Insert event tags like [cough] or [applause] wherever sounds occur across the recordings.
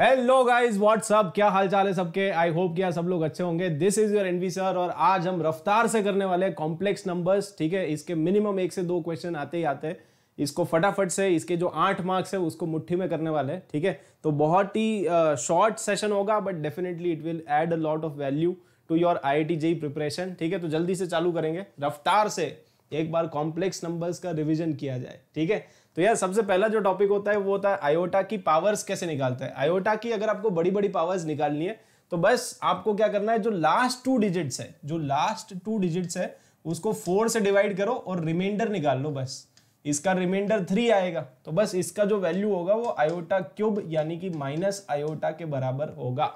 hello guys what's up क्या हाल चाल है सबके आई होप क्या सब लोग अच्छे होंगे this is your N V sir और आज हम रफ्तार से करने वाले कॉम्प्लेक्स नंबर्स ठीक है इसके मिनिमम एक से दो क्वेश्चन आते ही आते हैं इसको फटाफट से इसके जो आठ मार्क्स है उसको मुट्ठी में करने वाले हैं ठीक है तो बहुत ही शॉर्ट uh, सेशन होगा but definitely it will add a lot of value to your I I JEE preparation ठीक है तो जल्दी से चालू करेंगे रफ्तार से एक बार कॉम्प्लेक्स नंबर्स का रिविजन किया जाए ठीक है तो यार सबसे पहला जो टॉपिक होता है वो होता है आयोटा की पावर्स कैसे निकालते हैं आयोटा की अगर आपको बड़ी बड़ी पावर्स निकालनी है तो बस आपको क्या करना है जो लास्ट टू डिजिट्स है जो लास्ट टू डिजिट्स है उसको फोर से डिवाइड करो और रिमाइंडर निकाल लो बस इसका रिमाइंडर थ्री आएगा तो बस इसका जो वैल्यू होगा वो आयोटा क्यूब यानी कि माइनस आयोटा के बराबर होगा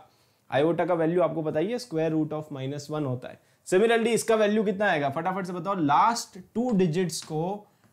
आयोटा का वैल्यू आपको बताइए square root of minus one होता है सिमिलरली इसका वैल्यू कितना आएगा फटाफट से बताओ लास्ट टू डिजिट्स को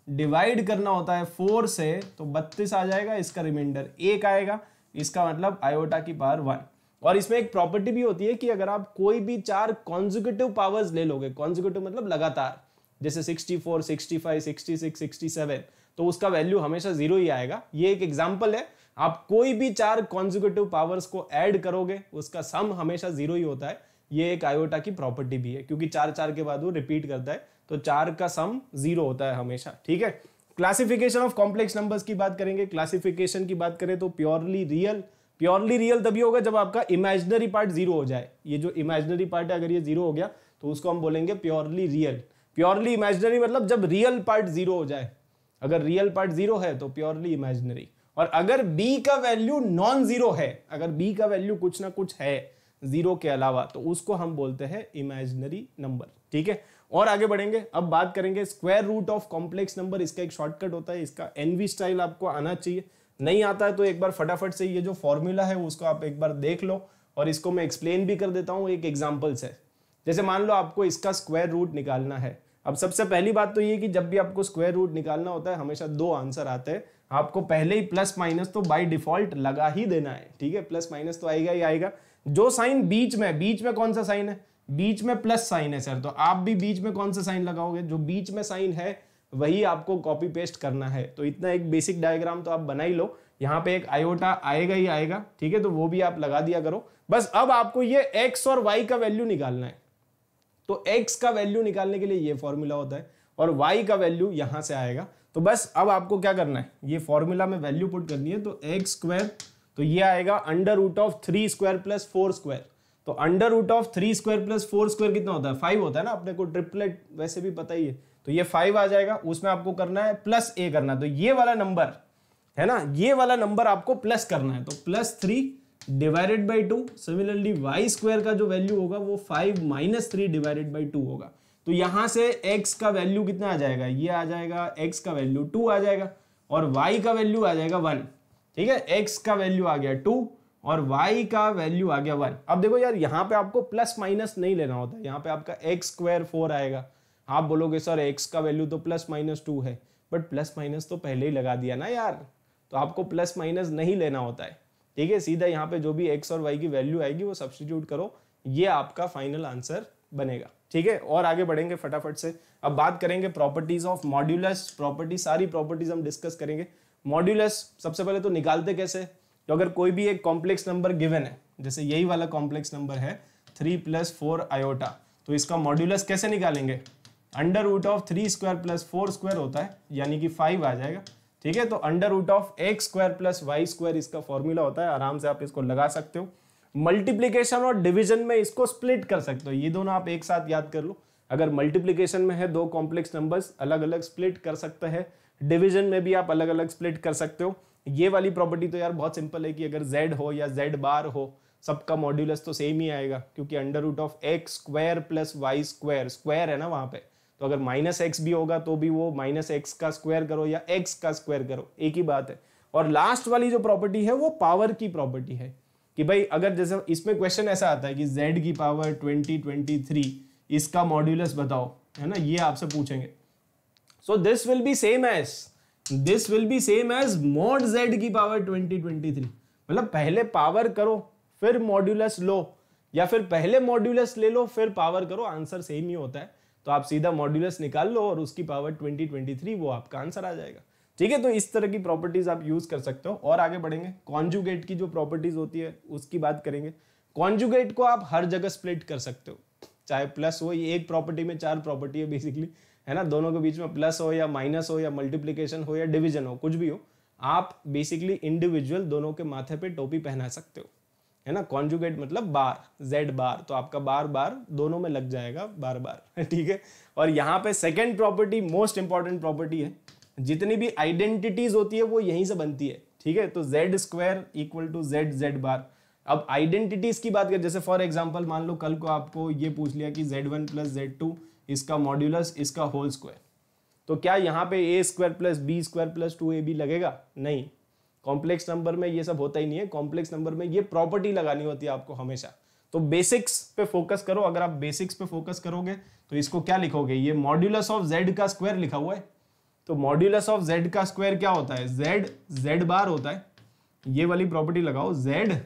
डिवाइड करना होता है फोर से तो बत्तीस आ जाएगा इसका रिमाइंडर एक आएगा इसका मतलब आयोटा की पावर वन और इसमें एक प्रॉपर्टी भी होती है कि अगर आप कोई भी चार कॉन्जिक्यूटिव पावर्स ले लोगे कॉन्जिक्यूटिव मतलब लगातार जैसे 64, 65, 66, 67 तो उसका वैल्यू हमेशा जीरो ही आएगा ये एक एग्जांपल है आप कोई भी चार कॉन्जिक्यूटिव पावर्स को ऐड करोगे उसका सम हमेशा जीरो ही होता है ये एक आयोटा की प्रॉपर्टी भी है क्योंकि चार चार के बाद वो रिपीट करता है तो चार का सम जीरो होता है हमेशा ठीक है क्लासिफिकेशन ऑफ कॉम्प्लेक्स नंबर्स की बात करेंगे क्लासिफिकेशन की बात करें तो प्योरली रियल प्योरली रियल तभी होगा जब आपका इमेजनरी पार्ट जीरो हो जाए ये जो इमेजनरी पार्ट है अगर ये जीरो हो गया तो उसको हम बोलेंगे प्योरली रियल प्योरली इमेजनरी मतलब जब रियल पार्ट जीरो हो जाए अगर रियल पार्ट जीरो है तो प्योरली इमेजनरी और अगर b का वैल्यू नॉन जीरो है अगर b का वैल्यू कुछ ना कुछ है जीरो के अलावा तो उसको हम बोलते हैं इमेजनरी नंबर ठीक है और आगे बढ़ेंगे अब बात करेंगे square root of complex number इसका एक शॉर्टकट होता है इसका एनवी स्टाइल आपको आना चाहिए नहीं आता है तो एक बार फटाफट से ये जो फॉर्मूला है उसको आप एक बार देख लो और इसको मैं एक्सप्लेन भी कर देता हूँ एक एग्जाम्पल से जैसे मान लो आपको इसका स्क्वायर रूट निकालना है अब सबसे पहली बात तो ये कि जब भी आपको स्क्वायर रूट निकालना होता है हमेशा दो आंसर आते हैं आपको पहले ही प्लस माइनस तो बाय डिफॉल्ट लगा ही देना है ठीक है प्लस माइनस तो आएगा ही आएगा जो साइन बीच में बीच में कौन सा साइन है बीच में प्लस साइन है सर तो आप भी बीच में कौन सा साइन लगाओगे जो बीच में साइन है वही आपको कॉपी पेस्ट करना है तो इतना एक बेसिक डायग्राम तो आप बना ही लो यहाँ पे एक आयोटा आएगा ही आएगा ठीक है तो वो भी आप लगा दिया करो बस अब आपको ये एक्स और वाई का वैल्यू निकालना है तो एक्स का वैल्यू निकालने के लिए ये फॉर्मूला होता है और वाई का वैल्यू यहां से आएगा तो बस अब आपको क्या करना है ये फॉर्मूला में वैल्यू पुट करनी है तो एक्स स्क्वायर तो ये आएगा under root of three square plus four square तो under root of three square plus four square कितना होता है फाइव होता है ना अपने को ट्रिपलेट वैसे भी पता ही है तो ये फाइव आ जाएगा उसमें आपको करना है प्लस ए करना है तो ये वाला नंबर है ना ये वाला नंबर आपको प्लस करना है तो plus three divided by two similarly Y square का जो वैल्यू होगा वो five minus three divided by two होगा तो यहां से एक्स का वैल्यू कितना आ जाएगा ये आ जाएगा एक्स का वैल्यू टू आ जाएगा और वाई का वैल्यू आ जाएगा वन ठीक है एक्स का वैल्यू आ गया टू और y का वैल्यू आ गया वन अब देखो यार यहाँ पे आपको प्लस माइनस नहीं लेना होता है यहाँ पे आपका एक्स स्क्वायर फोर आएगा आप बोलोगे सर x का वैल्यू तो प्लस माइनस टू है बट प्लस माइनस तो पहले ही लगा दिया ना यार तो आपको प्लस माइनस नहीं लेना होता है ठीक है सीधा यहाँ पे जो भी x और y की वैल्यू आएगी वो सब्सटीट्यूट करो ये आपका फाइनल आंसर बनेगा ठीक है और आगे बढ़ेंगे फटाफट से अब बात करेंगे प्रॉपर्टीज ऑफ मॉड्यूलस प्रॉपर्टी सारी प्रॉपर्टीज हम डिस्कस करेंगे मॉड्यूलस सबसे पहले तो निकालते कैसे तो अगर कोई भी एक कॉम्प्लेक्स नंबर गिवन है जैसे यही वाला कॉम्प्लेक्स नंबर है थ्री प्लस फोर आयोटा तो इसका मॉड्यूलस कैसे निकालेंगे under root of three square plus four square होता है यानी कि फाइव आ जाएगा ठीक है तो under root of X square plus Y square इसका फॉर्मूला होता है आराम से आप इसको लगा सकते हो मल्टीप्लीकेशन और डिविजन में इसको स्प्लिट कर सकते हो ये दोनों आप एक साथ याद कर लो अगर मल्टीप्लीकेशन में है दो कॉम्प्लेक्स नंबर्स अलग अलग स्प्लिट कर सकते हैं डिविजन में भी आप अलग अलग स्प्लिट कर सकते हो ये वाली प्रॉपर्टी तो यार बहुत सिंपल है कि अगर z हो या z बार हो सबका मॉड्यूलस तो सेम ही आएगा क्योंकि under root of X square plus Y square square है ना वहां पे तो अगर माइनस एक्स भी होगा तो भी वो माइनस एक्स का स्क्वायर करो या एक्स का स्क्वायर करो एक ही बात है और लास्ट वाली जो प्रॉपर्टी है वो पावर की प्रॉपर्टी है कि भाई अगर जैसे इसमें क्वेश्चन ऐसा आता है कि जेड की पावर ट्वेंटी ट्वेंटी थ्री इसका मॉड्यूलस बताओ है ना ये आपसे पूछेंगे so this will be same as this will be same as mod Z की पावर 2023 मतलब पहले पावर करो फिर मॉड्यूलस लो या फिर पहले मॉड्यूलस ले लो फिर पावर करो आंसर सेम ही होता है तो आप सीधा मॉड्यूलस निकाल लो और उसकी पावर 2023 वो आपका आंसर आ जाएगा ठीक है तो इस तरह की प्रॉपर्टीज आप यूज कर सकते हो और आगे बढ़ेंगे कॉन्जुगेट की जो प्रॉपर्टीज होती है उसकी बात करेंगे कॉन्जुगेट को आप हर जगह स्प्लिट कर सकते हो चाहे प्लस हो ये एक प्रॉपर्टी में चार प्रॉपर्टी है बेसिकली है ना दोनों के बीच में प्लस हो या माइनस हो या मल्टीप्लीकेशन हो या डिविजन हो कुछ भी हो आप बेसिकली इंडिविजुअल दोनों के माथे पे टोपी पहना सकते हो है ना कॉन्जुगेट मतलब बार जेड बार तो आपका बार बार दोनों में लग जाएगा बार बार [laughs] ठीक है और यहाँ पे second property most important property है जितनी भी आइडेंटिटीज होती है वो यहीं से बनती है ठीक है तो Z square equal to Z Z bar अब आइडेंटिटीज की बात करें जैसे फॉर एग्जाम्पल मान लो कल को आपको ये पूछ लिया कि Z one plus Z two इसका मॉड्यूलस इसका होल स्क्वायर तो क्या यहाँ पे A square plus B square plus two A B लगेगा नहीं कॉम्प्लेक्स नंबर में ये सब होता ही नहीं है कॉम्प्लेक्स नंबर में ये प्रॉपर्टी लगानी होती है आपको हमेशा तो बेसिक्स पे फोकस करो अगर आप बेसिक्स पे फोकस करोगे तो इसको क्या लिखोगे ये मॉड्यूलस ऑफ जेड का स्क्वायर लिखा हुआ है तो मॉड्यूलस ऑफ जेड का स्क्वायर क्या होता है जेड जेड बार होता है ये वाली प्रॉपर्टी लगाओ जेड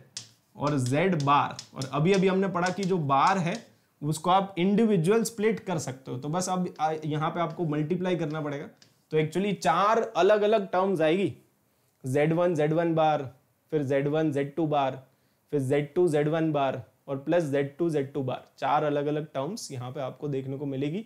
और जेड बार और अभी अभी हमने पढ़ा कि जो बार है उसको आप इंडिविजुअल स्प्लिट कर सकते हो तो बस अब यहाँ पे आपको मल्टीप्लाई करना पड़ेगा तो एक्चुअली चार अलग अलग टर्म्स आएगी Z one Z one bar फिर Z one Z two bar फिर Z two Z one bar और plus Z two Z two bar चार अलग अलग टर्म्स यहाँ पे आपको देखने को मिलेगी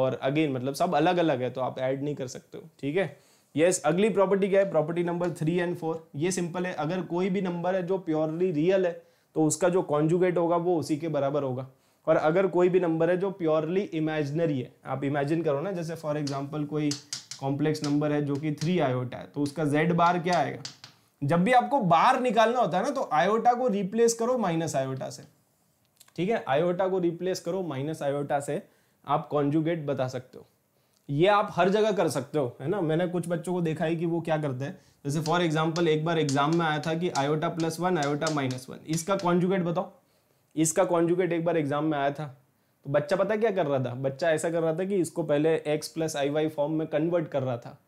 और अगेन मतलब सब अलग अलग है तो आप ऐड नहीं कर सकते हो ठीक है यस yes, अगली प्रॉपर्टी क्या है property number three and four ये सिंपल है अगर कोई भी नंबर है जो प्योरली रियल है तो उसका जो कॉन्जुगेट होगा वो उसी के बराबर होगा और अगर कोई भी नंबर है जो प्योरली इमेजनरी है आप इमेजिन करो ना जैसे फॉर एग्जाम्पल कोई कॉम्प्लेक्स नंबर है जो कि थ्री आयोटा है तो उसका जेड बार क्या आएगा जब भी आपको बार निकालना होता है ना तो आयोटा को रिप्लेस करो माइनस आयोटा से ठीक है आयोटा को रिप्लेस करो माइनस आयोटा से आप कॉन्जुगेट बता सकते हो ये आप हर जगह कर सकते हो है ना मैंने कुछ बच्चों को देखा है कि वो क्या करते हैं जैसे फॉर एग्जाम्पल एक बार एग्जाम में आया था कि iota plus one iota minus one इसका कॉन्जुगेट बताओ इसका कॉन्जुगेट एक बार एग्जाम में आया था तो बच्चा पता क्या कर रहा था बच्चा ऐसा कर रहा था कि इसको पहले X plus I Y form में कन्वर्ट कर रहा था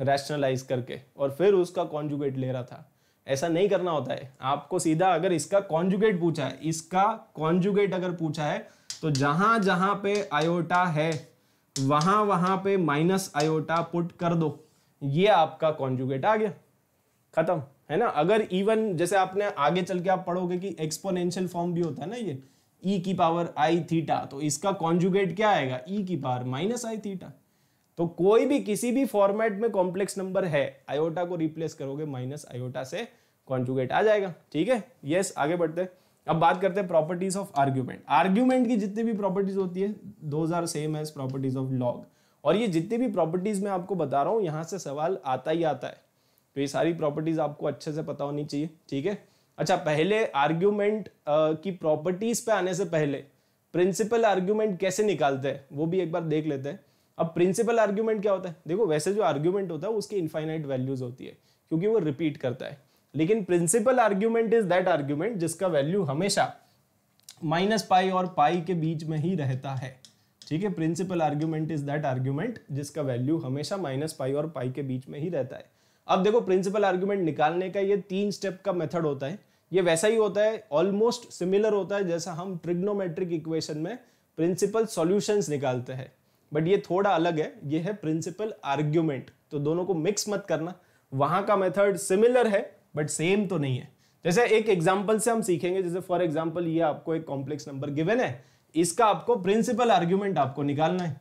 रैशनलाइज करके और फिर उसका कॉन्जुगेट ले रहा था ऐसा नहीं करना होता है आपको सीधा अगर इसका कॉन्जुगेट पूछा है इसका कॉन्जुगेट अगर पूछा है तो जहां जहां पे आयोटा है वहां वहां पे माइनस आयोटा पुट कर दो ये आपका कॉन्जुगेट आ गया खत्म है ना अगर इवन जैसे आपने आगे चल के आप पढ़ोगे कि एक्सपोनेंशियल फॉर्म भी होता है ना ये ई e की पावर आई थीटा तो इसका कॉन्जुगेट क्या आएगा ई e की पावर माइनस आई थीटा तो कोई भी किसी भी फॉर्मेट में कॉम्प्लेक्स नंबर है आयोटा को रिप्लेस करोगे माइनस आयोटा से कॉन्जुगेट आ जाएगा ठीक है यस आगे बढ़ते अब बात करते हैं प्रॉपर्टीज ऑफ आर्ग्यूमेंट आर्ग्यूमेंट की जितनी भी प्रॉपर्टीज होती है those are same as properties of log और ये जितनी भी प्रॉपर्टीज मैं आपको बता रहा हूँ यहाँ से सवाल आता ही आता है तो ये सारी प्रॉपर्टीज आपको अच्छे से पता होनी चाहिए ठीक है अच्छा पहले आर्ग्यूमेंट की प्रॉपर्टीज पे आने से पहले प्रिंसिपल आर्ग्यूमेंट कैसे निकालते हैं वो भी एक बार देख लेते हैं अब प्रिंसिपल आर्ग्यूमेंट क्या होता है देखो वैसे जो आर्ग्यूमेंट होता है उसकी इन्फाइनाइट वैल्यूज होती है क्योंकि वो रिपीट करता है लेकिन principal argument is that argument जिसका वैल्यू हमेशा माइनस पाई और पाई के बीच में ही रहता है ठीक है principal argument is that argument जिसका वैल्यू हमेशा माइनस पाई और पाई के बीच में ही रहता है अब देखो प्रिंसिपल आर्ग्यूमेंट निकालने का ये तीन स्टेप का मेथड होता है ये वैसा ही होता है ऑलमोस्ट सिमिलर होता है जैसा हम ट्रिग्नोमेट्रिक इक्वेशन में प्रिंसिपल सॉल्यूशंस निकालते हैं बट ये थोड़ा अलग है ये है प्रिंसिपल आर्ग्यूमेंट तो दोनों को मिक्स मत करना वहां का मेथड सिमिलर है बट सेम तो नहीं है जैसे एक एग्जाम्पल से हम सीखेंगे जैसे फॉर एग्जाम्पल ये आपको एक कॉम्प्लेक्स नंबर गिवेन है इसका आपको प्रिंसिपल आर्ग्यूमेंट आपको निकालना है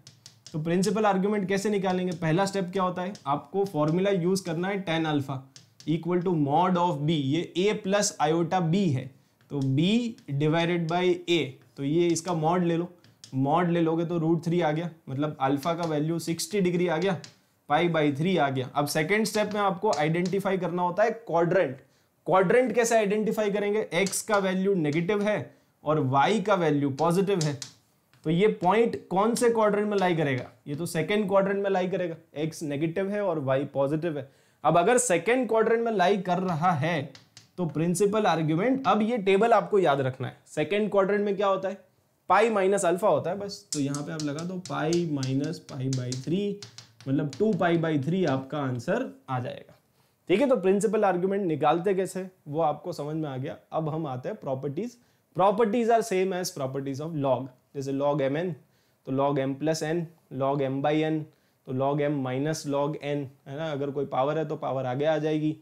तो प्रिंसिपल आर्ग्यूमेंट कैसे निकालेंगे पहला स्टेप क्या होता है आपको फॉर्मूला यूज करना है tan alpha equal to mod of B ये ए प्लस आयोटा बी है तो बी डिवाइडेड बाई ए तो ये इसका मॉड ले लो मॉड ले लोगे तो रूट थ्री आ गया मतलब अल्फा का वैल्यू सिक्सटी डिग्री आ गया पाई बाई थ्री आ गया अब सेकेंड स्टेप में आपको आइडेंटिफाई करना होता है क्वाड्रेंट क्वाड्रेंट कैसे आइडेंटिफाई करेंगे एक्स का वैल्यू नेगेटिव है और वाई का वैल्यू पॉजिटिव है तो ये पॉइंट कौन से क्वाड्रेंट में लाई करेगा ये तो सेकेंड क्वाड्रेंट में लाई करेगा एक्स नेगेटिव है और वाई पॉजिटिव है अब अगर सेकेंड क्वाड्रेंट में लाई कर रहा है तो प्रिंसिपल आर्ग्यूमेंट अब ये टेबल आपको याद रखना है सेकेंड क्वाड्रेंट में क्या होता है पाई माइनस अल्फा होता है बस तो यहाँ पे आप लगा दो pi minus pi by three मतलब टू पाई बाई थ्री आपका आंसर आ जाएगा ठीक है तो प्रिंसिपल आर्ग्यूमेंट निकालते कैसे वो आपको समझ में आ गया अब हम आते हैं properties properties are same as properties of log जैसे log एम एन तो log M plus N log M by N तो log M minus log N है ना अगर कोई पावर है तो पावर आगे आ जाएगी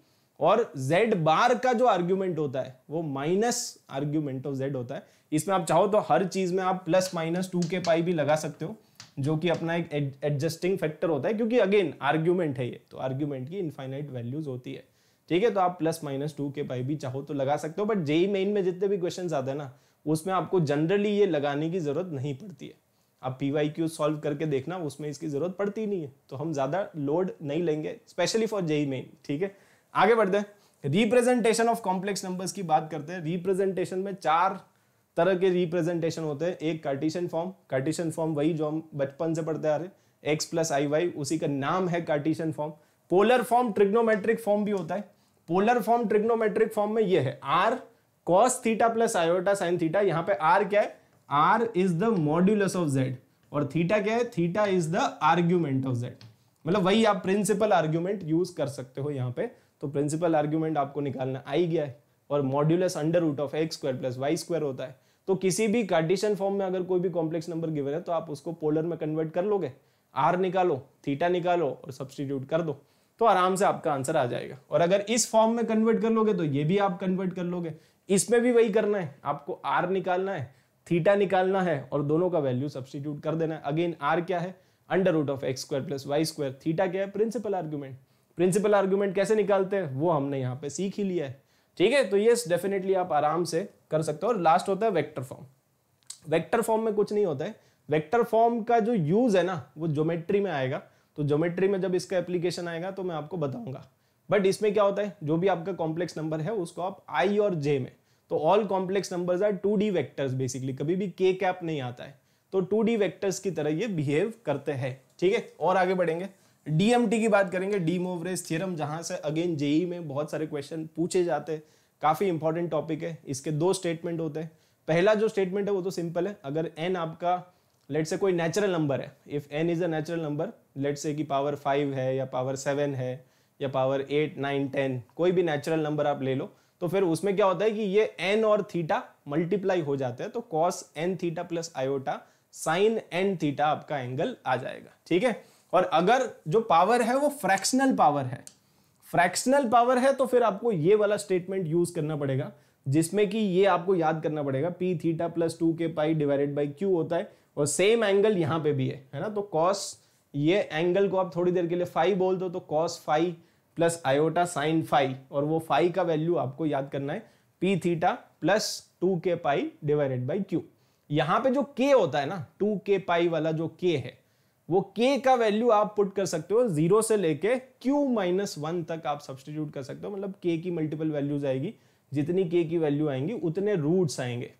और z बार का जो आर्ग्यूमेंट होता है वो माइनस आर्ग्यूमेंट ऑफ z होता है इसमें आप चाहो तो हर चीज में आप प्लस माइनस टू के पाई भी लगा सकते हो जो कि अपना एक एडजस्टिंग फैक्टर होता है क्योंकि अगेन आर्ग्यूमेंट है ये तो आर्ग्यूमेंट की इनफाइनाइट वैल्यूज होती है ठीक है तो आप प्लस माइनस टू के पाई भी चाहो तो लगा सकते हो बट जेई मेन में जितने भी क्वेश्चन आते हैं ना उसमें आपको जनरली ये लगाने की ज़रूरत नहीं पड़ती है आप पी वाई क्यू सॉल्व करके देखना उसमें इसकी ज़रूरत पड़ती नहीं है तो हम ज़्यादा लोड नहीं लेंगे स्पेशली फॉर जेई मेन ठीक है आगे बढ़ते हैं रिप्रेजेंटेशन ऑफ कॉम्प्लेक्स नंबर्स की बात करते हैं रिप्रेजेंटेशन में चार तरह के रिप्रेजेंटेशन होते हैं एक कार्टिशन फॉर्म कार्टिशन फॉर्म वही जो हम बचपन से पढ़ते आ रहे एक्स प्लस आई वाई उसी का नाम है cartesian form polar form trigonometric form भी होता है पोलर फॉर्म ट्रिग्नोमेट्रिक फॉर्म में ये है R cos theta plus iota sine theta यहाँ पे आर क्या है R is the modulus of Z और थीटा क्या है theta is the argument of Z मतलब वही आप प्रिंसिपल आर्ग्यूमेंट यूज कर सकते हो यहाँ पे तो प्रिंसिपल आर्ग्यूमेंट आपको निकालना आ ही गया है और modulus under root of X square plus Y square होता है तो किसी भी कार्टिशन फॉर्म में अगर कोई भी कॉम्प्लेक्स नंबर गिवन है तो आप उसको पोलर में कन्वर्ट कर लोगे आर निकालो थीटा निकालो और सब्सटीट्यूट कर दो तो आराम से आपका आंसर आ जाएगा और अगर इस फॉर्म में कन्वर्ट कर लोगे तो ये भी आप कन्वर्ट कर लोगे इसमें भी वही करना है आपको आर निकालना है थीटा निकालना है और दोनों का वैल्यू सब्सटीट्यूट कर देना है अगेन आर क्या है under root of X square plus Y square theta क्या है प्रिंसिपल आर्ग्यूमेंट प्रिंसिपल आर्ग्यूमेंट कैसे निकालते हैं वो हमने यहाँ पे सीख ही लिया है ठीक है तो ये डेफिनेटली आप आराम से कर सकते हो और लास्ट होता है वेक्टर फॉर्म वेक्टर फॉर्म में कुछ नहीं होता है वेक्टर फॉर्म का जो यूज है ना वो ज्योमेट्री में आएगा तो ज्योमेट्री में जब इसका एप्लीकेशन आएगा तो मैं आपको बताऊंगा बट इसमें क्या होता है जो भी आपका कॉम्प्लेक्स नंबर है उसको आप आई और जे में तो all complex numbers are two D vectors basically कभी भी के कैप नहीं आता है तो टू डी वैक्टर्स की तरह ये बिहेव करते हैं ठीक है और आगे बढ़ेंगे डीएमटी की बात करेंगे डी मोवरेज थियरम जहां से अगेन जेई e में बहुत सारे क्वेश्चन पूछे जाते हैं काफी इंपॉर्टेंट टॉपिक है इसके दो स्टेटमेंट होते हैं पहला जो स्टेटमेंट है वो तो सिंपल है अगर एन आपका लेट से कोई नेचुरल नंबर है if N is a natural number let say कि पावर फाइव है या पावर सेवन है या पावर एट नाइन टेन कोई भी नेचुरल नंबर आप ले लो तो फिर उसमें क्या होता है कि ये एन और थीटा मल्टीप्लाई हो जाते हैं तो cos N theta plus iota sine N theta आपका एंगल आ जाएगा ठीक है और अगर जो पावर है वो फ्रैक्शनल पावर है फ्रैक्शनल पावर है तो फिर आपको ये वाला स्टेटमेंट यूज करना पड़ेगा जिसमें कि ये आपको याद करना पड़ेगा पी थीटा प्लस टू के पाई डिवाइडेड बाई क्यू होता है और सेम एंगल यहाँ पे भी है है ना तो कॉस ये एंगल को आप थोड़ी देर के लिए फाइव बोल दो तो cos five plus iota sine five और वो फाइव का वैल्यू आपको याद करना है पी थीटा प्लस टू के पाई डिवाइडेड बाई क्यू यहां पे जो के होता है ना टू के पाई वाला जो के है वो के का वैल्यू आप पुट कर सकते हो जीरो से लेके क्यू माइनस वन तक आप सब्सटीट्यूट कर सकते हो मतलब के की मल्टीपल वैल्यूज आएगी जितनी के की वैल्यू आएंगी उतने रूट्स आएंगे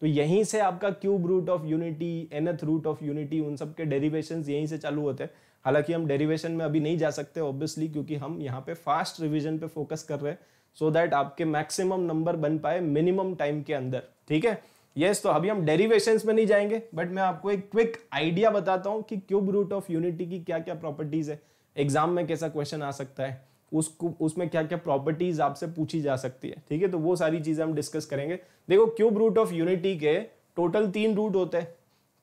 तो यहीं से आपका cube root of unity nth root of unity उन सबके डेरिवेशन यहीं से चालू होते हैं हालांकि हम डेरिवेशन में अभी नहीं जा सकते ऑब्वियसली क्योंकि हम यहाँ पे फास्ट रिविजन पे फोकस कर रहे हैं सो दैट आपके मैक्सिमम नंबर बन पाए मिनिमम टाइम के अंदर ठीक है यस yes, तो अभी हम डेरिवेशन में नहीं जाएंगे बट मैं आपको एक क्विक आइडिया बताता हूँ कि क्यूब रूट ऑफ यूनिटी की क्या क्या प्रॉपर्टीज है एग्जाम में कैसा क्वेश्चन आ सकता है उसको उसमें क्या क्या प्रॉपर्टीज आपसे पूछी जा सकती है ठीक है तो वो सारी चीजें हम डिस्कस करेंगे देखो क्यूब रूट ऑफ यूनिटी के टोटल तीन रूट होते हैं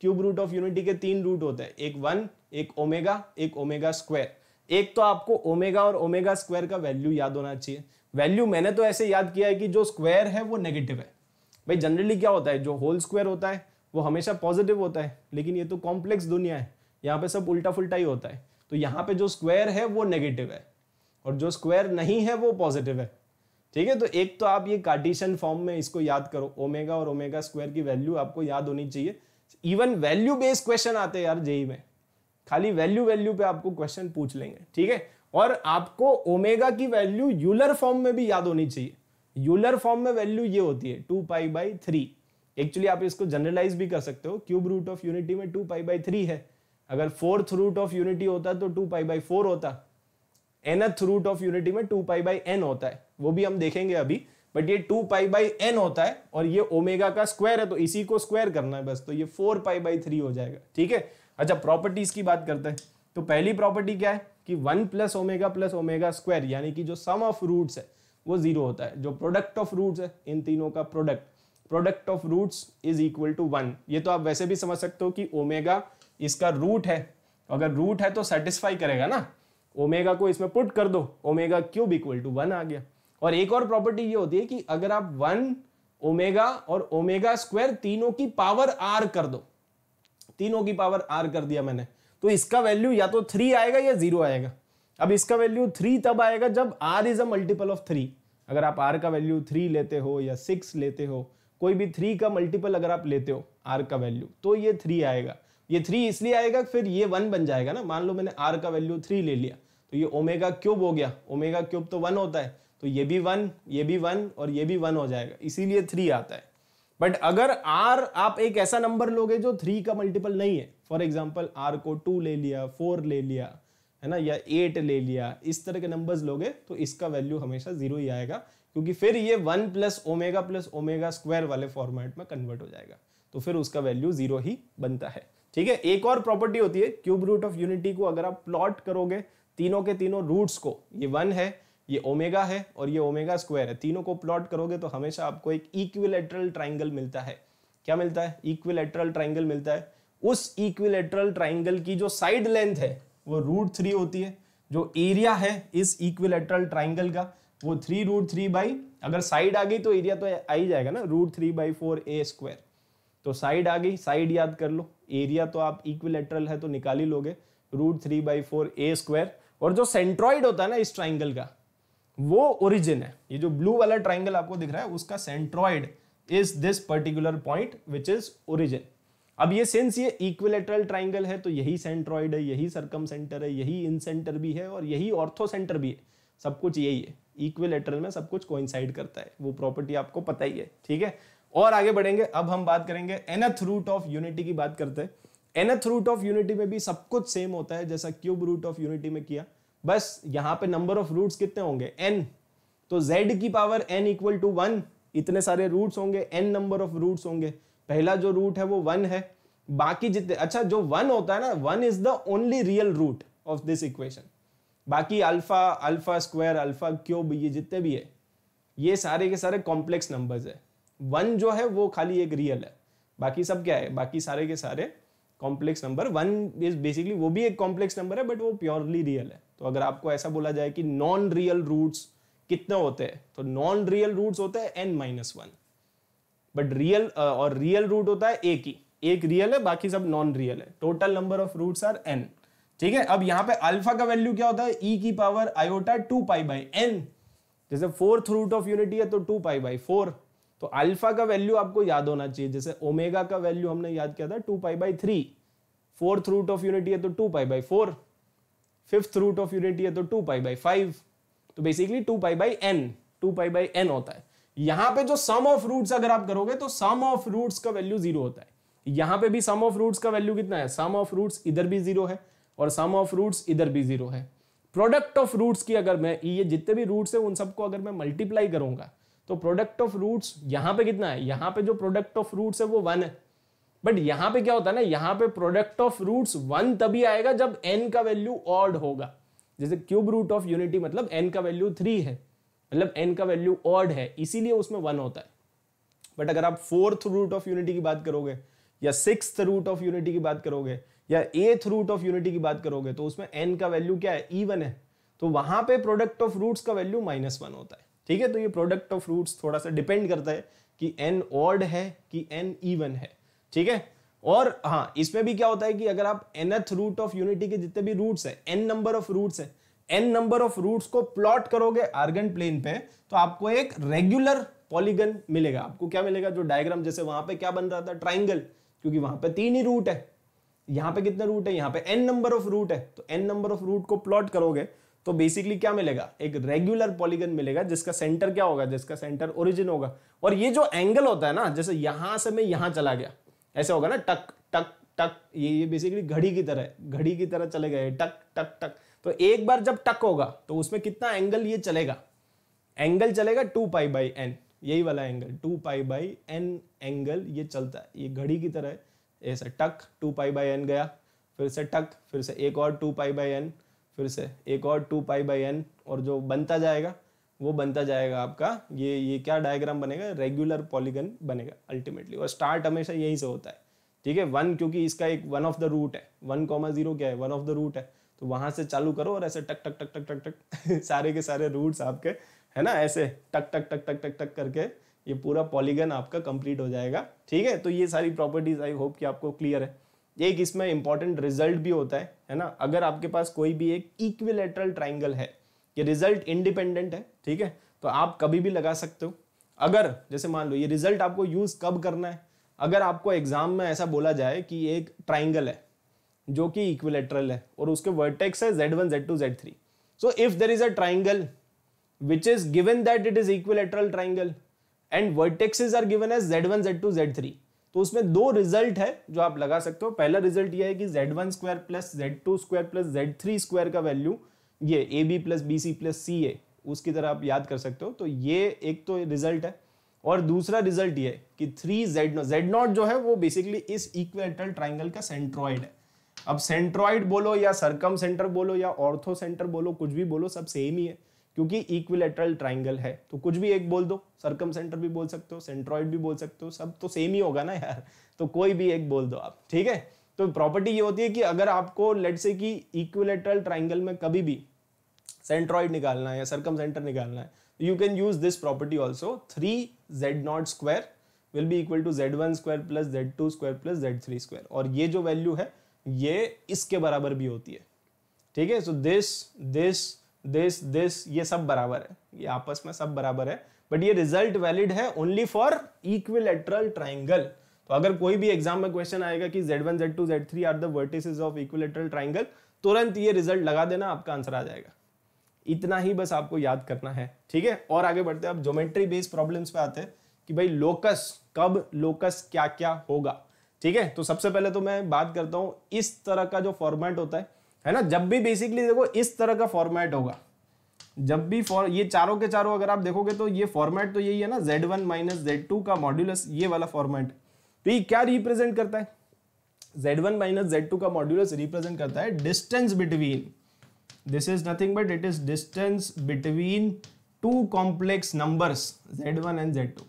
क्यूब रूट ऑफ यूनिटी के तीन रूट होते हैं एक वन एक ओमेगा एक ओमेगा स्क्वायर एक तो आपको ओमेगा और ओमेगा स्क्वायर का वैल्यू याद होना चाहिए वैल्यू मैंने तो ऐसे याद किया है कि जो स्क्वायर है वो नेगेटिव है भाई जनरली क्या होता है जो होल स्क्वायर होता है वो हमेशा पॉजिटिव होता है लेकिन ये तो कॉम्प्लेक्स दुनिया है यहाँ पे सब उल्टा फुलटा ही होता है तो यहाँ पे जो स्क्वायर है वो नेगेटिव है और जो स्क्वायर नहीं है वो पॉजिटिव है ठीक है तो एक तो आप ये कार्टिशन फॉर्म में इसको याद करो ओमेगा और ओमेगा स्क्वायर की वैल्यू आपको याद होनी चाहिए इवन वैल्यू बेस्ड क्वेश्चन आते हैं यार जेई में खाली वैल्यू वैल्यू पे आपको क्वेश्चन पूछ लेंगे ठीक है और आपको ओमेगा की वैल्यू यूलर फॉर्म में भी याद होनी चाहिए यूलर फॉर्म में वैल्यू ये होती है two pi by three actually आप इसको जनरलाइज भी कर सकते हो क्यूब रूट ऑफ यूनिटी में टू पाई बाई थ्री है अगर फोर्थ रूट ऑफ यूनिटी होता तो टू पाई बाई फोर होता एनथ रूट ऑफ यूनिटी में टू पाई बाई एन होता है वो भी हम देखेंगे अभी बट ये टू पाई बाई एन होता है और ये ओमेगा का स्क्वायर है तो इसी को स्क्वायर करना है बस तो ये फोर पाई बाई थ्री हो जाएगा ठीक है अच्छा प्रॉपर्टीज की बात करते हैं तो पहली प्रॉपर्टी क्या है कि one plus omega plus omega square यानी कि जो सम ऑफ रूट्स है वो जीरो होता है जो प्रोडक्ट ऑफ रूट्स है इन तीनों का product product of roots is equal to one ये तो आप वैसे भी समझ सकते हो कि ओमेगा इसका रूट है अगर रूट है तो सेटिस्फाई तो करेगा ना ओमेगा को इसमें पुट कर दो omega cube equal to one आ गया और एक और प्रॉपर्टी ये होती है कि अगर आप वन ओमेगा और ओमेगा स्क्वायर तीनों की पावर आर कर दो तीनों की पावर आर कर दिया मैंने तो इसका वैल्यू या तो थ्री आएगा या जीरो आएगा अब इसका वैल्यू थ्री तब आएगा जब R is a multiple of three अगर आप आर का वैल्यू थ्री लेते हो या सिक्स लेते हो कोई भी थ्री का मल्टीपल अगर आप लेते हो आर का वैल्यू तो ये थ्री आएगा ये थ्री इसलिए आएगा फिर ये वन बन जाएगा ना मान लो मैंने आर का वैल्यू थ्री ले लिया तो ये ओमेगा क्यूब हो गया ओमेगा क्यूब तो वन होता है तो ये भी वन ये भी वन और ये भी वन हो जाएगा इसीलिए थ्री आता है बट अगर आर आप एक ऐसा नंबर लोगे जो थ्री का मल्टीपल नहीं है फॉर एग्जाम्पल आर को टू ले लिया फोर ले लिया है ना या एट ले लिया इस तरह के नंबर्स लोगे तो इसका वैल्यू हमेशा जीरो ही आएगा क्योंकि फिर ये one plus omega plus omega square वाले फॉर्मेट में कन्वर्ट हो जाएगा तो फिर उसका वैल्यू जीरो ही बनता है ठीक है एक और प्रॉपर्टी होती है क्यूब रूट ऑफ यूनिटी को अगर आप प्लॉट करोगे तीनों के तीनों रूट्स को ये वन है ये ओमेगा है और ये ओमेगा स्क्वायर है तीनों को प्लॉट करोगे तो हमेशा आपको एक इक्विलेटरल ट्राइंगल मिलता है क्या मिलता है इक्विलेटरल ट्राइंगल मिलता है उस इक्विलेटरल ट्राइंगल की जो साइड लेंथ है वो रूट थ्री होती है जो एरिया है इस इक्विलेटरल ट्राइंगल का वो थ्री रूट थ्री बाई अगर साइड आ गई तो एरिया तो आ ही जाएगा ना root three by four A square तो साइड आ गई साइड याद कर लो एरिया तो आप इक्विलेटरल है तो निकाल ही लोगे root three by four A square और जो सेंट्रॉइड होता है ना इस ट्राइंगल का वो ओरिजिन है ये जो ब्लू वाला ट्राइंगल आपको दिख रहा है उसका centroid is this particular point which is origin अब ये सेंस ये इक्विलेटरल ट्राइंगल है तो यही सेंट्रॉइड है यही सरकम सेंटर है यही इन सेंटर भी है और यही ऑर्थो सेंटर भी है सब कुछ यही है इक्विलेटरल में सब कुछ कोइंसाइड करता है वो प्रॉपर्टी आपको पता ही है ठीक है और आगे बढ़ेंगे अब हम बात करेंगे एनथ रूट ऑफ यूनिटी की बात करते हैं एनथ रूट ऑफ यूनिटी में भी सब कुछ सेम होता है जैसा क्यूब रूट ऑफ यूनिटी में किया बस यहाँ पे नंबर ऑफ रूट्स कितने होंगे एन तो जेड की power N equal to one इतने सारे रूट्स होंगे एन नंबर ऑफ रूट्स होंगे पहला जो रूट है वो वन है बाकी जितने अच्छा जो वन होता है ना one is the only real root of this equation बाकी alpha alpha square alpha cube ये जितने भी है ये सारे के सारे कॉम्प्लेक्स नंबर्स है वन जो है वो खाली एक रियल है बाकी सब क्या है बाकी सारे के सारे complex number one is basically वो भी एक कॉम्प्लेक्स नंबर है बट वो प्योरली रियल है तो अगर आपको ऐसा बोला जाए कि नॉन रियल रूट्स कितने होते हैं तो नॉन रियल रूट्स होते हैं N minus one but real और रियल रूट होता है एक ही एक रियल है बाकी सब नॉन रियल है total number of roots are N ठीक है अब यहाँ पे अल्फा का वैल्यू क्या होता है ई e की power iota two pi by N जैसे फोर्थ रूट ऑफ यूनिटी है तो टू पाई बाई फोर तो अल्फा का वैल्यू आपको याद होना चाहिए जैसे ओमेगा का वैल्यू हमने याद किया था two pi by three fourth root of unity है तो two pi by four fifth root of unity है तो टू पाई बाई फाइव तो basically two pi by N two pi by N होता है यहां पे जो सम ऑफ रूट्स अगर आप करोगे तो सम ऑफ रूट्स का वैल्यू जीरो होता है यहां पे भी सम ऑफ रूट्स का वैल्यू कितना है सम ऑफ रूट्स इधर भी जीरो है और सम ऑफ रूट्स इधर भी जीरो है प्रोडक्ट ऑफ रूट्स की अगर मैं ये जितने भी रूट्स है उन सबको अगर मैं मल्टीप्लाई करूंगा तो प्रोडक्ट ऑफ रूट्स यहां पे कितना है यहां पे जो प्रोडक्ट ऑफ रूट्स है वो वन है बट यहां पे क्या होता है ना यहां पे प्रोडक्ट ऑफ रूट्स वन तभी आएगा जब एन का वैल्यू ऑड होगा जैसे क्यूब रूट ऑफ यूनिटी मतलब एन का वैल्यू थ्री है मतलब एन का वैल्यू ऑड है इसीलिए उसमें वन होता है बट अगर आप फोर्थ रूट ऑफ यूनिटी की बात करोगे या सिक्स रूट ऑफ यूनिटी की बात करोगे या एथ रूट ऑफ यूनिटी की बात करोगे तो उसमें एन का वैल्यू क्या है ई है तो वहां पे प्रोडक्ट ऑफ रूट्स का वैल्यू माइनस वन होता है ठीक है तो ये प्रोडक्ट ऑफ रूट्स थोड़ा सा डिपेंड करता है कि एन ऑर्ड है कि एन ईवन है ठीक है और हाँ इसमें भी क्या होता है कि अगर आप एनथ रूट ऑफ यूनिटी के जितने भी रूट्स है एन नंबर ऑफ रूट्स है एन नंबर ऑफ रूट्स को प्लॉट करोगे आर्गन प्लेन पे तो आपको एक रेगुलर पॉलीगन मिलेगा आपको क्या मिलेगा जो डायग्राम जैसे वहां पे क्या बन रहा था ट्राइंगल क्योंकि वहां पे तीन ही रूट है यहां पे कितने रूट है यहां पे एन नंबर ऑफ रूट है तो एन नंबर ऑफ रूट को प्लॉट करोगे तो बेसिकली क्या मिलेगा एक रेगुलर पॉलीगन मिलेगा जिसका सेंटर क्या होगा जिसका सेंटर ओरिजिन होगा और ये जो एंगल होता है ना जैसे यहां से मैं यहां चला गया ऐसे होगा ना टक टक टक ये ये बेसिकली घड़ी की तरह घड़ी की तरह चले गए टक टक टक तो एक बार जब टक होगा तो उसमें कितना एंगल ये चलेगा एंगल चलेगा टू पाई बाई एन यही वाला angle two pi by N angle ये चलता है ये घड़ी की तरह ऐसा टक टू पाई बाई एन गया फिर से टक फिर से एक और टू पाई बाई एन फिर से एक और टू पाई बाई एन और जो बनता जाएगा वो बनता जाएगा आपका ये ये क्या डायग्राम बनेगा रेगुलर पॉलीगन बनेगा अल्टीमेटली और स्टार्ट हमेशा यहीं से होता है ठीक है वन क्योंकि इसका एक वन ऑफ द रूट है वन कॉमा जीरो क्या है वन ऑफ द रूट है तो वहां से चालू करो और ऐसे टक टक टक टक टक टक [laughs] सारे के सारे रूट्स आपके है ना ऐसे टक टक टक टक टक टक करके ये पूरा पॉलीगन आपका कंप्लीट हो जाएगा ठीक है तो ये सारी प्रॉपर्टीज आई होप कि आपको क्लियर है एक इसमें इंपॉर्टेंट रिजल्ट भी होता है है ना अगर आपके पास कोई भी एक इक्विलेटरल ट्राइंगल है ये रिजल्ट इंडिपेंडेंट है ठीक है तो आप कभी भी लगा सकते हो अगर जैसे मान लो ये रिजल्ट आपको यूज कब करना है अगर आपको एग्जाम में ऐसा बोला जाए कि एक ट्राइंगल है जो कि इक्विलेटरल है और उसके वर्टेक्स है Z one Z two Z three so if there is a triangle which is given that it is equilateral triangle and vertexes are given as Z one Z two Z three तो उसमें दो result है जो आप लगा सकते हो पहला रिजल्ट यह है कि Z one square plus Z two square plus Z three square का वैल्यू ये A B plus B C plus C A उसकी तरह आप याद कर सकते हो तो ये एक तो रिजल्ट है और दूसरा रिजल्ट ये कि three Z not Z not जो है वो बेसिकली इस इक्वेटल ट्राइंगल का सेंट्रॉइड है अब सेंट्रॉइड बोलो या सरकम सेंटर बोलो या ऑर्थो सेंटर बोलो कुछ भी बोलो सब सेम ही है क्योंकि इक्विलेटरल ट्राइंगल है तो कुछ भी एक बोल दो सर्कम सेंटर भी बोल सकते हो सेंट्रॉइड भी बोल सकते हो सब तो सेम ही होगा ना यार तो कोई भी एक बोल दो आप ठीक है तो प्रॉपर्टी ये होती है कि अगर आपको लेट से कि इक्विलेटरल ट्राइंगल में कभी भी सेंट्रॉइड निकालना है या सर्कम सेंटर निकालना है you can use this property also three Z not square will be equal to Z one square plus Z two square plus Z three square और ये जो वैल्यू है ये इसके बराबर भी होती है ठीक है so this this this this ये सब बराबर है ये आपस में सब बराबर है बट ये रिजल्ट वैलिड है ओनली फॉर इक्विलेटरल ट्राइंगल तो अगर कोई भी एग्जाम में क्वेश्चन आएगा कि Z1, Z2, Z3 are the vertices of equilateral triangle तुरंत ये रिजल्ट लगा देना आपका आंसर आ जाएगा इतना ही बस आपको याद करना है ठीक है और आगे बढ़ते हैं अब ज्योमेट्री बेस्ड प्रॉब्लम्स पे आते हैं कि भाई लोकस कब लोकस क्या क्या होगा ठीक है तो सबसे पहले तो मैं बात करता हूँ इस तरह का जो फॉर्मेट होता है है ना जब भी बेसिकली देखो इस तरह का फॉर्मेट होगा जब भी फॉर ये चारों के चारों अगर आप देखोगे तो ये फॉर्मेट तो यही है ना Z one minus Z two का मॉड्यूलस ये वाला फॉर्मेट तो ये क्या रिप्रेजेंट करता है Z one minus Z two का मॉड्यूलस रिप्रेजेंट करता है distance between this is nothing but it is distance between two complex number Z one and Z two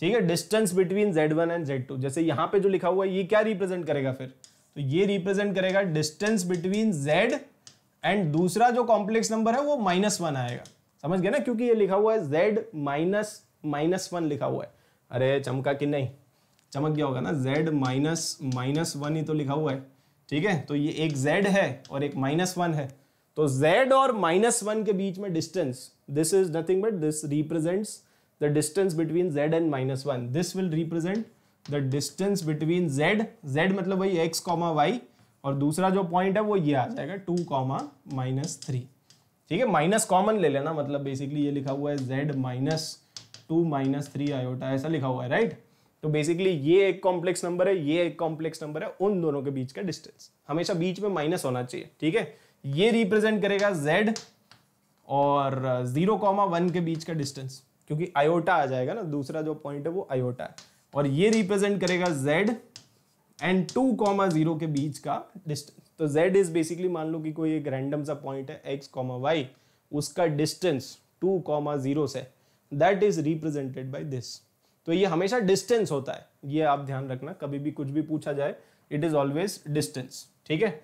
ठीक है distance between Z one and Z two जैसे यहां पर जो लिखा हुआ है ये क्या रिप्रेजेंट करेगा फिर तो ये रिप्रेजेंट करेगा डिस्टेंस बिटवीन z एंड दूसरा जो कॉम्प्लेक्स नंबर है वो माइनस वन आएगा समझ गए ना क्योंकि ये लिखा हुआ है z माइनस माइनस वन लिखा हुआ है अरे चमका कि नहीं चमक गया होगा ना z माइनस माइनस वन ही तो लिखा हुआ है ठीक है तो ये एक z है और एक माइनस वन है तो z और माइनस वन के बीच में distance this is nothing but this represents the distance between z and minus one this will represent the distance between z z मतलब वही x कॉमा वाई और दूसरा जो पॉइंट है वो ये आ जाएगा टू कॉमा माइनस थ्री ठीक है माइनस कॉमन ले लेना मतलब बेसिकली ये लिखा हुआ है z minus two minus three iota ऐसा लिखा हुआ है राइट तो बेसिकली ये एक कॉम्प्लेक्स नंबर है ये एक कॉम्प्लेक्स नंबर है उन दोनों के बीच का डिस्टेंस हमेशा बीच में माइनस होना चाहिए ठीक है ये रिप्रेजेंट करेगा z और जीरो कॉमा वन के बीच का डिस्टेंस क्योंकि आयोटा आ जाएगा ना दूसरा जो पॉइंट है वो आयोटा है और ये रिप्रेजेंट करेगा z and two comma zero के बीच का डिस्टेंस तो z इज बेसिकली मान लो कि कोई एक रैंडम सा पॉइंट है x कॉमा वाई उसका डिस्टेंस टू कॉमा जीरो से that is represented by this तो ये हमेशा डिस्टेंस होता है ये आप ध्यान रखना कभी भी कुछ भी पूछा जाए इट इज ऑलवेज डिस्टेंस ठीक है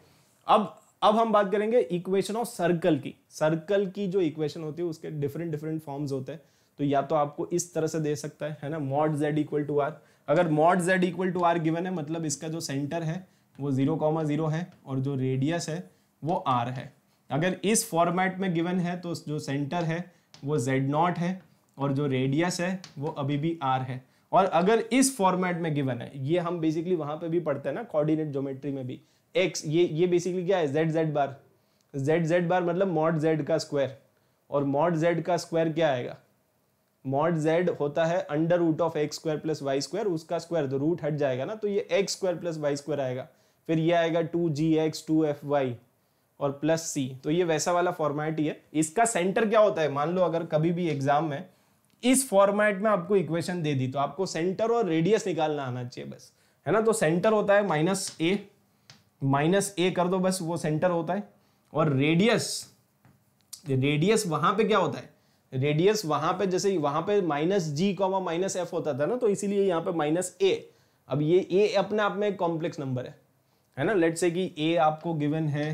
अब अब हम बात करेंगे इक्वेशन ऑफ सर्कल की सर्कल की जो इक्वेशन होती है उसके डिफरेंट डिफरेंट फॉर्म्स होते हैं तो या तो आपको इस तरह से दे सकता है है ना mod Z equal to R अगर mod Z equal to R given है मतलब इसका जो सेंटर है वो जीरो कॉमा जीरो है और जो रेडियस है वो आर है अगर इस फॉर्मेट में गिवन है तो जो सेंटर है वो जेड नॉट है और जो रेडियस है वो अभी भी आर है और अगर इस फॉर्मेट में गिवन है ये हम बेसिकली वहां पे भी पढ़ते हैं ना कोऑर्डिनेट ज्योमेट्री में भी एक्स ये ये बेसिकली क्या है Z Z bar Z Z bar मतलब मॉड जेड का स्क्वायर और मॉड जेड का स्क्वायर क्या आएगा मॉड जेड होता है under root of X square plus Y square उसका स्क्वायर तो रूट हट जाएगा ना तो ये X square plus Y square आएगा फिर ये आएगा two G X two F Y और प्लस सी तो ये वैसा वाला फॉर्मेट ही है इसका सेंटर क्या होता है मान लो अगर कभी भी एग्जाम में इस फॉर्मेट में आपको इक्वेशन दे दी तो आपको सेंटर और रेडियस निकालना आना चाहिए बस है ना तो सेंटर होता है माइनस ए माइनस ए कर दो बस वो सेंटर होता है और रेडियस रेडियस वहां पे क्या होता है रेडियस वहां पे जैसे वहां पे minus G comma minus F होता था ना तो इसीलिए यहाँ पे माइनस ए अब ये ए अपने आप में एक कॉम्प्लेक्स नंबर है है ना लेट से कि ए आपको गिवन है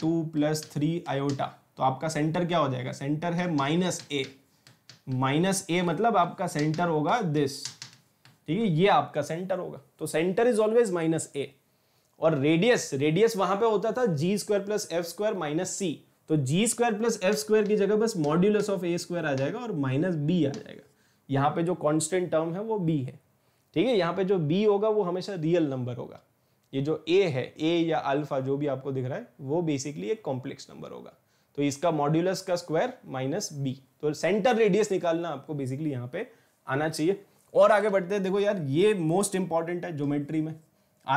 टू प्लस थ्री आयोटा तो आपका सेंटर क्या हो जाएगा सेंटर है माइनस ए माइनस ए मतलब आपका सेंटर होगा दिस ठीक है ये आपका सेंटर होगा तो centre is always minus A और रेडियस रेडियस वहां पे होता था G square plus F square minus C तो G square plus F square की जगह बस मॉड्यूलस ऑफ ए स्क्वायर आ जाएगा और माइनस बी आ जाएगा यहाँ पे जो कांस्टेंट टर्म है वो बी है ठीक है यहाँ पे जो बी होगा वो हमेशा रियल नंबर होगा ये जो ए है ए या अल्फा जो भी आपको दिख रहा है वो बेसिकली एक कॉम्प्लेक्स नंबर होगा तो इसका मॉड्यूलस का स्क्वायर माइनस बी तो सेंटर रेडियस निकालना आपको बेसिकली यहाँ पे आना चाहिए और आगे बढ़ते हैं देखो यार ये मोस्ट इंपॉर्टेंट है ज्योमेट्री में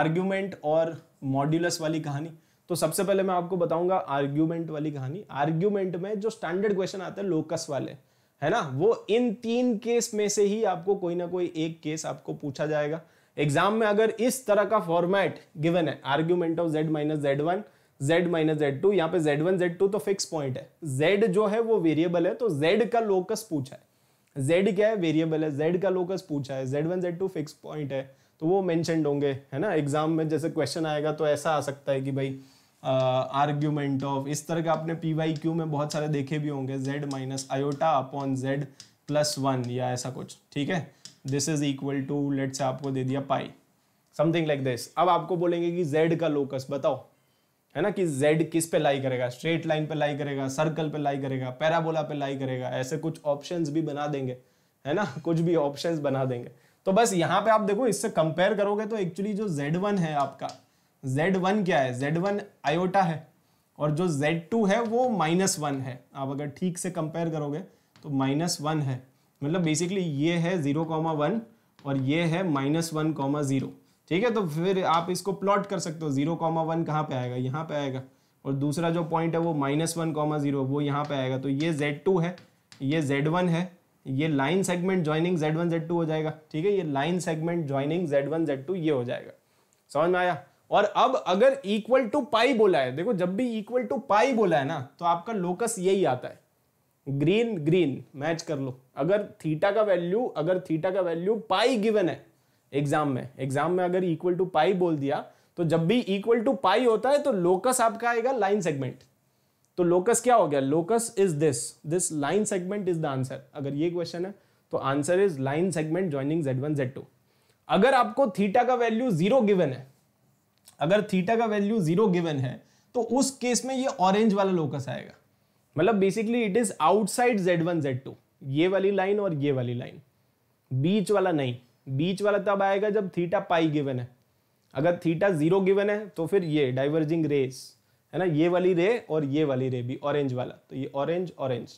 आर्ग्यूमेंट और मॉड्यूलस वाली कहानी तो सबसे पहले मैं आपको बताऊंगा आर्ग्यूमेंट वाली कहानी आर्ग्यूमेंट में जो स्टैंडर्ड क्वेश्चन आते हैं लोकस वाले है ना वो इन तीन केस में से ही आपको कोई ना कोई एक केस आपको पूछा जाएगा एग्जाम में अगर इस तरह का फॉर्मेट गिवन है argument of Z minus Z one Z minus Z two यहाँ पे जेड वन जेड टू तो फिक्स पॉइंट है जेड जो है वो वेरिएबल है तो जेड का लोकस पूछा है जेड क्या है वेरिएबल है जेड का लोकस पूछा है Z one Z two fix point है तो वो मैंशनड होंगे है ना एग्जाम में जैसे क्वेश्चन आएगा तो ऐसा आ सकता है कि भाई आर्ग्यूमेंट ऑफ इस तरह के आपने पी वाई क्यू में बहुत सारे देखे भी होंगे Z minus iota upon Z plus one या ऐसा कुछ ठीक है this is equal to let say आपको दे दिया पाई समथिंग लाइक दिस अब आपको बोलेंगे कि जेड का लोकस बताओ है ना कि जेड किस पे लाई करेगा स्ट्रेट लाइन पे लाई करेगा सर्कल पे लाई करेगा पैराबोला पे लाई करेगा ऐसे कुछ ऑप्शंस भी बना देंगे है ना कुछ भी ऑप्शंस बना देंगे तो बस यहाँ पे आप देखो इससे कंपेयर करोगे तो एक्चुअली जो जेड वन है आपका Z1 क्या है Z1 आयोटा है और जो Z2 है वो माइनस वन है आप अगर ठीक से कंपेयर करोगे तो माइनस वन है मतलब बेसिकली ये है जीरो कॉमा वन और ये है माइनस वन कॉमा ज़ीरो ठीक है तो फिर आप इसको प्लॉट कर सकते हो जीरो कॉमा वन कहाँ पर आएगा यहाँ पर आएगा और दूसरा जो पॉइंट है वो माइनस वन कॉमा ज़ीरो वो यहाँ पर आएगा तो ये Z2 है ये Z1 है ये line segment joining Z1 Z2 हो जाएगा ठीक है ये line segment joining Z1 Z2 ये हो जाएगा समझ में आया और अब अगर इक्वल टू पाई बोला है देखो जब भी इक्वल टू पाई बोला है ना तो आपका लोकस यही आता है ग्रीन ग्रीन मैच कर लो अगर थीटा का वैल्यू अगर थीटा का वैल्यू पाई गिवन है एग्जाम में एग्जाम में अगर इक्वल टू पाई बोल दिया तो जब भी इक्वल टू पाई होता है तो लोकस आपका आएगा लाइन सेगमेंट तो लोकस क्या हो गया locus is this this line segment is the answer अगर ये क्वेश्चन है तो answer is line segment joining Z Z2 अगर आपको थीटा का वैल्यू जीरो गिवन है अगर थीटा का वैल्यू जीरो गिवन है तो उस केस में ये ऑरेंज वाला लोकस आएगा मतलब basically it is outside Z one Z two ये वाली लाइन और ये वाली लाइन बीच वाला नहीं बीच वाला तब आएगा जब थीटा पाई गिवन है अगर थीटा जीरो गिवन है तो फिर ये डाइवर्जिंग रेस है ना ये वाली रे और ये वाली रे भी ऑरेंज वाला तो ये ऑरेंज ऑरेंज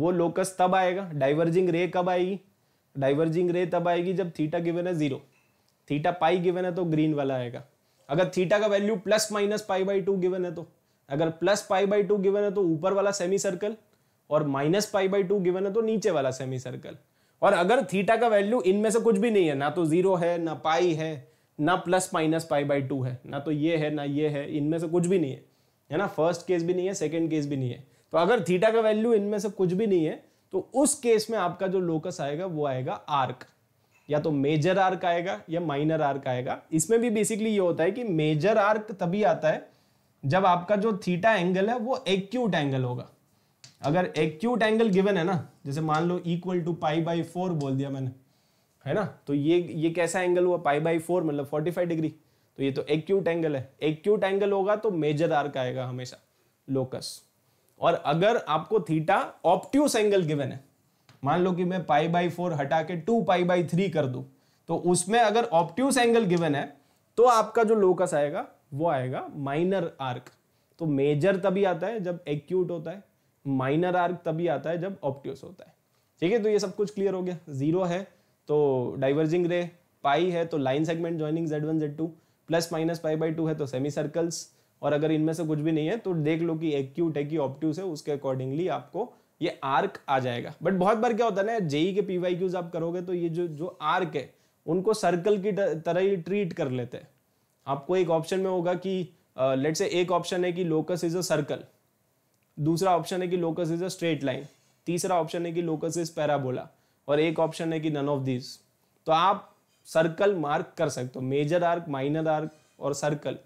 वो लोकस तब आएगा डाइवर्जिंग रे कब आएगी डाइवर्जिंग रे तब आएगी जब थीटा गिवन है जीरो थीटा पाई गिवन है तो ग्रीन वाला आएगा अगर थीटा का value plus minus pi by two given है तो अगर plus pi by two given है तो ऊपर वाला सेमी सर्कल और minus pi by two given है तो नीचे वाला सेमी सर्कल और अगर थीटा का वैल्यू इनमें से कुछ भी नहीं है ना तो जीरो है ना पाई है ना plus minus pi by two है ना तो ये है ना ये है इनमें से कुछ भी नहीं है है ना फर्स्ट केस भी नहीं है सेकेंड केस भी नहीं है तो अगर थीटा का वैल्यू इनमें से कुछ भी नहीं है तो उस केस में आपका जो लोकस आएगा वो आएगा आर्क या तो मेजर आर्क आएगा या माइनर आर्क आएगा इसमें भी बेसिकली ये होता है कि मेजर आर्क तभी आता है जब आपका जो थीटा एंगल है वो एक्यूट एंगल होगा अगर एक्यूट एंगल गिवन है ना जैसे मान लो equal to pi by four बोल दिया मैंने है ना तो ये ये कैसा एंगल हुआ पाई बाई फोर मतलब फोर्टी फाइव डिग्री तो ये तो एक्यूट एंगल है एक्यूट एंगल होगा तो मेजर आर्क आएगा हमेशा लोकस और अगर आपको थीटा ऑप्ट्यूस एंगल गिवन है मान लो कि मैं पाई बाई फोर हटा के टू पाई बाई थ्री कर दू तो उसमें अगर ऑप्ट्यूस एंगल गिवन है तो आपका जो लोकस आएगा वो आएगा माइनर आर्क तो मेजर तभी आता है जब एक्यूट होता है माइनर आर्क तभी आता है जब ऑप्ट्यूस होता है ठीक है तो ये सब कुछ क्लियर हो गया जीरो है तो डाइवर्जिंग रे पाई है तो line segment joining Z one Z two plus minus pi by two है तो सेमी सर्कल्स और अगर इनमें से कुछ भी नहीं है तो देख लो कि एक्यूट है कि ऑप्ट्यूस है उसके अकॉर्डिंगली आपको ये आर्क आ जाएगा बट बहुत बार क्या होता है ना जेई के पीवाई क्यूज आप करोगे तो ये जो जो आर्क है उनको सर्कल की तरह ही ट्रीट कर लेते हैं आपको एक ऑप्शन में होगा कि लेट uh, से एक ऑप्शन है कि लोकस इज अ सर्कल दूसरा ऑप्शन है कि locus is a straight line तीसरा ऑप्शन है कि लोकस इज पैराबोला और एक ऑप्शन है कि नन ऑफ दिस तो आप सर्कल मार्क कर सकते हो मेजर आर्क माइनर आर्क और सर्कल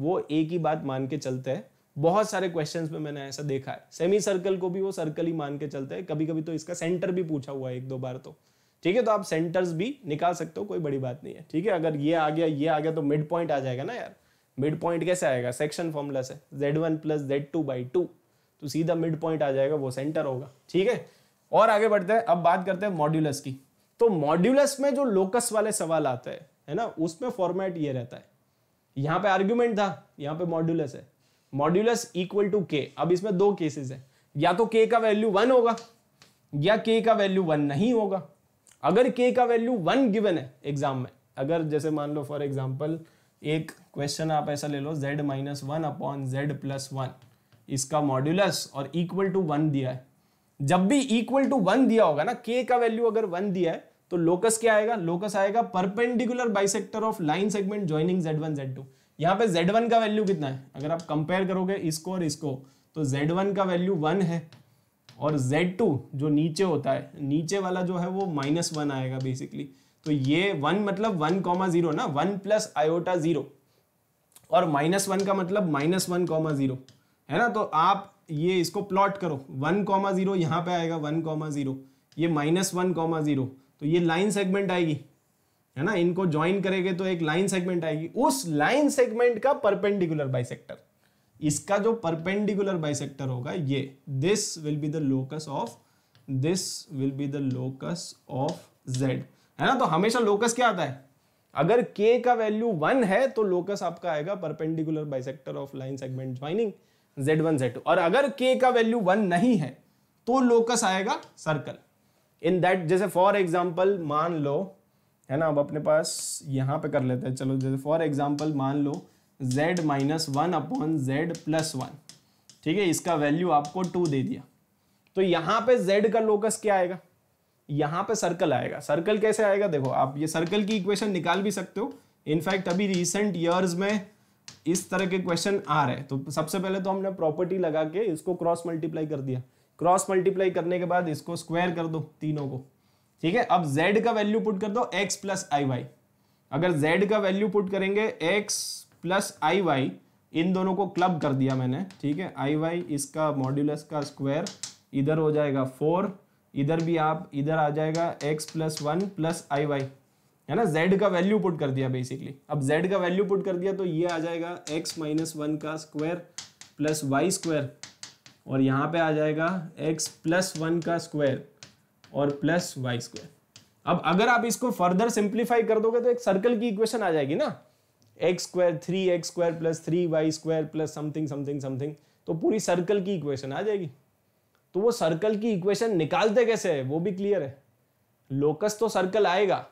वो एक ही बात मान के चलते हैं बहुत सारे क्वेश्चंस में मैंने ऐसा देखा है सेमी सर्कल को भी वो सर्कल ही मान के चलते हैं कभी कभी तो इसका सेंटर भी पूछा हुआ है एक दो बार तो ठीक है तो आप सेंटर्स भी निकाल सकते हो कोई बड़ी बात नहीं है ठीक है अगर ये आ गया ये आ गया तो मिड पॉइंट आ जाएगा ना यार मिड पॉइंट कैसे आएगा सेक्शन फॉर्मूला से Z one plus Z two by two तो सीधा मिड पॉइंट आ जाएगा वो सेंटर होगा ठीक है और आगे बढ़ते हैं अब बात करते हैं मॉड्यूलस की तो मॉड्यूलस में जो लोकस वाले सवाल आते हैं है ना उसमें फॉर्मेट ये रहता है यहाँ पे आर्ग्यूमेंट था यहाँ पे मॉड्यूलस है मॉड्यूलस इक्वल टू के अब इसमें दो केसेस हैं या तो के का वैल्यू वन होगा या के का वैल्यू वन नहीं होगा अगर के का वैल्यू वन गिवन है एग्जाम में अगर जैसे मान लो फॉर एग्जाम्पल एक क्वेश्चन आप ऐसा ले लो Z minus one upon Z plus one इसका मॉड्यूलस और इक्वल टू वन दिया है जब भी इक्वल टू वन दिया होगा ना के का वैल्यू अगर वन दिया है तो लोकस क्या आएगा लोकस आएगा perpendicular bisector of line segment joining Z one Z two यहाँ पे Z1 का वैल्यू कितना है अगर आप कंपेयर करोगे इसको और इसको तो Z1 का वैल्यू वन है और Z2 जो नीचे होता है नीचे वाला जो है वो माइनस वन आएगा बेसिकली तो ये वन मतलब वन कॉमा जीरो ना वन प्लस आयोटा जीरो और माइनस वन का मतलब माइनस वन कॉमा जीरो है ना तो आप ये इसको प्लॉट करो वन कॉमा जीरो यहाँ पे आएगा वन कॉमा जीरो ये माइनस वन कॉमा जीरो तो ये लाइन सेगमेंट आएगी है ना इनको ज्वाइन करेंगे तो एक लाइन सेगमेंट आएगी उस लाइन सेगमेंट का परपेंडिकुलर बाइसेक्टर इसका जो परपेंडिकुलर बाइसेक्टर होगा ये this will be the locus of this will be the locus of Z है ना तो हमेशा लोकस क्या आता है अगर के का वैल्यू वन है तो लोकस आपका आएगा perpendicular bisector of line segment joining Z one और अगर के का वैल्यू वन नहीं है तो लोकस आएगा सर्कल इन दैट जैसे फॉर एग्जाम्पल मान लो है ना अब अपने पास यहाँ पे कर लेते हैं चलो जैसे फॉर एग्जाम्पल मान लो z minus one upon Z plus one ठीक है इसका वैल्यू आपको टू दे दिया तो यहाँ पे z का लोकस क्या आएगा यहाँ पे सर्कल आएगा सर्कल कैसे आएगा देखो आप ये सर्कल की इक्वेशन निकाल भी सकते हो इनफैक्ट अभी रिसेंट ईयर्स में इस तरह के क्वेश्चन आ रहे हैं तो सबसे पहले तो हमने प्रॉपर्टी लगा के इसको क्रॉस मल्टीप्लाई कर दिया क्रॉस मल्टीप्लाई करने के बाद इसको स्क्वायर कर दो तीनों को ठीक है अब z का वैल्यू पुट कर दो x प्लस आई वाई अगर z का वैल्यू पुट करेंगे x प्लस आई वाई इन दोनों को क्लब कर दिया मैंने ठीक है आई वाई इसका मॉड्यूलस का स्क्वायर इधर हो जाएगा फोर इधर भी आप इधर आ जाएगा x plus one plus I Y है ना z का वैल्यू पुट कर दिया बेसिकली अब z का वैल्यू पुट कर दिया तो ये आ जाएगा x माइनस वन का स्क्वायर प्लस वाई स्क्वायर और यहाँ पे आ जाएगा x प्लस वन का स्क्वायर और प्लस वाई स्क्वायर अब अगर आप इसको फर्दर सिंप्लीफाई कर दोगे तो एक सर्कल की इक्वेशन आ जाएगी ना X square three X square plus three Y square plus something something something तो पूरी सर्कल की इक्वेशन आ जाएगी तो वो सर्कल की इक्वेशन निकालते कैसे है वो भी क्लियर है लोकस तो सर्कल आएगा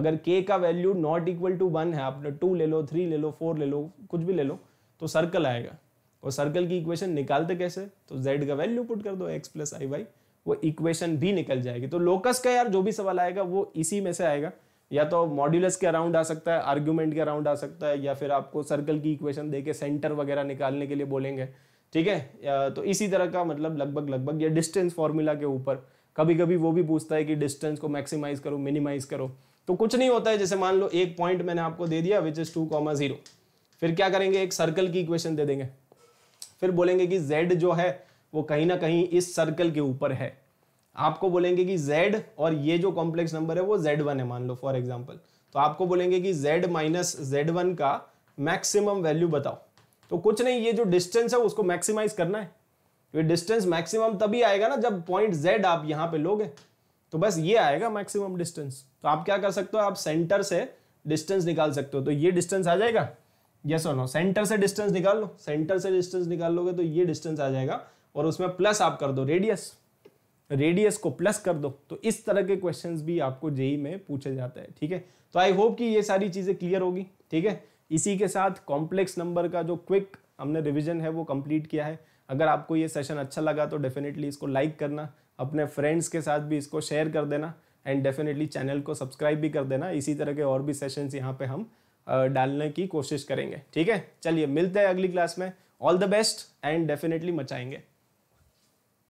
अगर के का value not equal to one है आपने टू ले लो थ्री ले लो फोर ले लो कुछ भी ले लो तो सर्कल आएगा और सर्कल की इक्वेशन निकालते कैसे तो जेड का वैल्यू पुट कर दो एक्स प्लस आई वाई वो इक्वेशन भी निकल जाएगी तो लोकस का यार जो भी सवाल आएगा वो इसी में से आएगा या तो मॉड्यूलस के अराउंड आ सकता है आर्ग्यूमेंट के अराउंड आ सकता है या फिर आपको सर्कल की इक्वेशन दे के सेंटर वगैरह निकालने के लिए बोलेंगे ठीक है तो इसी तरह का मतलब लगभग लगभग या डिस्टेंस फॉर्मूला के ऊपर कभी कभी वो भी पूछता है कि डिस्टेंस को मैक्सिमाइज करो मिनिमाइज करो तो कुछ नहीं होता है जैसे मान लो एक पॉइंट मैंने आपको दे दिया which is two comma zero फिर क्या करेंगे एक सर्कल की इक्वेशन दे देंगे फिर बोलेंगे कि जेड जो है वो कहीं ना कहीं इस सर्कल के ऊपर है आपको बोलेंगे कि z और ये जो कॉम्प्लेक्स नंबर है वो z1 है मान लो फॉर एग्जाम्पल तो आपको बोलेंगे कि z माइनस जेड का मैक्सिमम वैल्यू बताओ तो कुछ नहीं ये जो डिस्टेंस है उसको मैक्सिमाइज करना है ये डिस्टेंस मैक्सिमम तभी आएगा ना जब पॉइंट z आप यहाँ पे लोगे तो बस ये आएगा मैक्सिमम डिस्टेंस तो आप क्या कर सकते हो आप सेंटर से डिस्टेंस निकाल सकते हो तो ये डिस्टेंस आ जाएगा यस और नो सेंटर से डिस्टेंस निकाल लो सेंटर से डिस्टेंस निकाल लोगे तो ये डिस्टेंस आ जाएगा और उसमें प्लस आप कर दो रेडियस रेडियस को प्लस कर दो तो इस तरह के क्वेश्चंस भी आपको जेई में पूछे जाते हैं ठीक है तो आई होप कि ये सारी चीज़ें क्लियर होगी ठीक है इसी के साथ कॉम्प्लेक्स नंबर का जो क्विक हमने रिविजन है वो कंप्लीट किया है अगर आपको ये सेशन अच्छा लगा तो डेफिनेटली इसको लाइक करना अपने फ्रेंड्स के साथ भी इसको शेयर कर देना एंड डेफिनेटली चैनल को सब्सक्राइब भी कर देना इसी तरह के और भी सेशंस यहाँ पे हम डालने की कोशिश करेंगे ठीक है चलिए मिलते हैं अगली क्लास में all the best and definitely मचाएंगे